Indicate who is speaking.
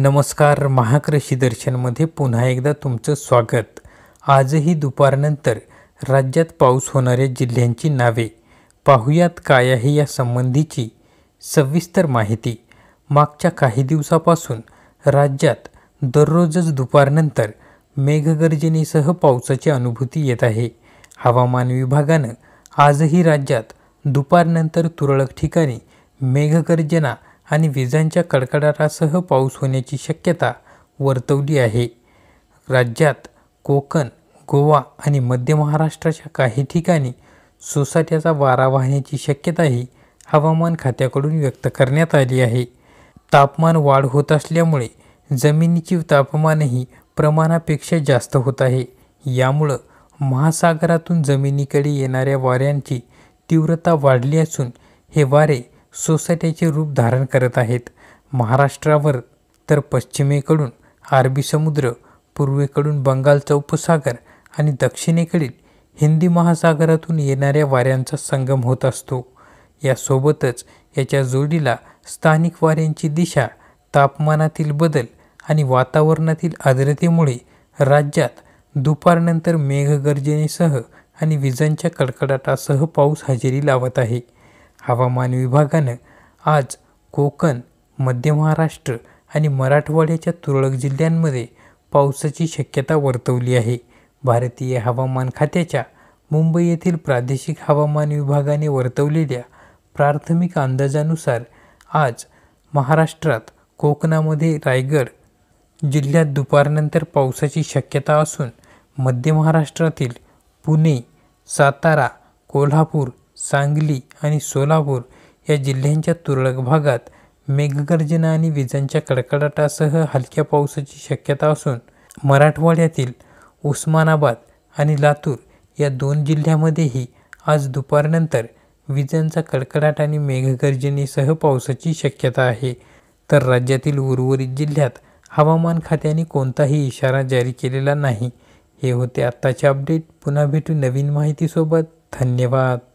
Speaker 1: नमस्कार महाकृषी दर्शनमध्ये पुन्हा एकदा तुमचं स्वागत आजही दुपारनंतर राज्यात पाऊस होणाऱ्या जिल्ह्यांची नावे पाहुयात काय आहे यासंबंधीची सविस्तर माहिती मागच्या काही दिवसापासून राज्यात दररोजच दुपारनंतर मेघगर्जनेसह पावसाची अनुभूती येत आहे हवामान विभागानं आजही राज्यात दुपारनंतर तुरळक ठिकाणी मेघगर्जना आणि विजांच्या कडकडाटासह पाऊस होण्याची शक्यता वर्तवली आहे राज्यात कोकण गोवा आणि मध्य महाराष्ट्राच्या काही ठिकाणी सोसाट्याचा वारा वाहण्याची शक्यताही हवामान खात्याकडून व्यक्त करण्यात आली आहे तापमान वाढ होत असल्यामुळे जमिनीची तापमानही प्रमाणापेक्षा जास्त होत आहे यामुळं महासागरातून जमिनीकडे येणाऱ्या वाऱ्यांची तीव्रता वाढली असून हे वारे सोसायटीचे रूप धारण करत आहेत महाराष्ट्रावर तर पश्चिमेकडून अरबी समुद्र पूर्वेकडून बंगालचा उपसागर आणि दक्षिणेकडील हिंदी महासागरातून येणाऱ्या वाऱ्यांचा संगम होत असतो यासोबतच याच्या जोडीला स्थानिक वाऱ्यांची दिशा तापमानातील बदल आणि वातावरणातील आर्द्रतेमुळे राज्यात दुपारनंतर मेघगर्जनेसह आणि विजांच्या कडकडाटासह पाऊस हजेरी लावत आहे हवामान विभागानं आज कोकण मध्य महाराष्ट्र आणि मराठवाड्याच्या तुरळक जिल्ह्यांमध्ये पावसाची शक्यता वर्तवली आहे भारतीय हवामान खात्याच्या मुंबई येथील प्रादेशिक हवामान विभागाने वर्तवलेल्या प्राथमिक अंदाजानुसार आज महाराष्ट्रात कोकणामध्ये रायगड जिल्ह्यात दुपारनंतर पावसाची शक्यता असून मध्य महाराष्ट्रातील पुणे सातारा कोल्हापूर सांगली आणि सोलापूर या जिल्ह्यांच्या तुरळक भागात मेघगर्जना आणि विजांच्या कडकडाटासह हलक्या पावसाची शक्यता असून मराठवाड्यातील उस्मानाबाद आणि लातूर या दोन जिल्ह्यामध्येही आज दुपारनंतर विजांचा कडकडाट आणि मेघगर्जनेसह पावसाची शक्यता आहे तर राज्यातील उर्वरित जिल्ह्यात हवामान खात्याने कोणताही इशारा जारी केलेला नाही हे होते आत्ताचे अपडेट पुन्हा भेटू नवीन माहितीसोबत धन्यवाद